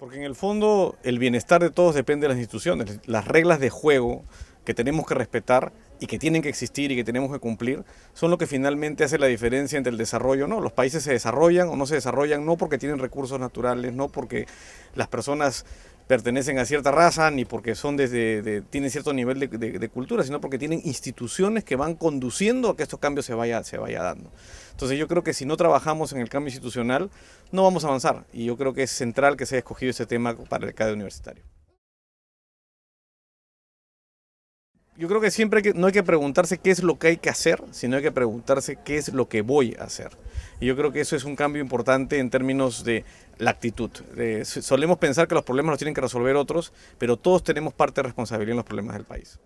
Porque en el fondo el bienestar de todos depende de las instituciones, las reglas de juego que tenemos que respetar y que tienen que existir y que tenemos que cumplir, son lo que finalmente hace la diferencia entre el desarrollo o no. Los países se desarrollan o no se desarrollan no porque tienen recursos naturales, no porque las personas pertenecen a cierta raza, ni porque son desde, tienen cierto nivel de, cultura, sino porque tienen instituciones que van conduciendo a que estos cambios se vaya, se vaya dando. Entonces yo creo que si no trabajamos en el cambio institucional, no vamos a avanzar. Y yo creo que es central que se haya escogido ese tema para el CADE universitario. yo creo que siempre que, no hay que preguntarse qué es lo que hay que hacer, sino hay que preguntarse qué es lo que voy a hacer. Y yo creo que eso es un cambio importante en términos de la actitud. solemos pensar que los problemas los tienen que resolver otros, pero todos tenemos parte de responsabilidad en los problemas del país.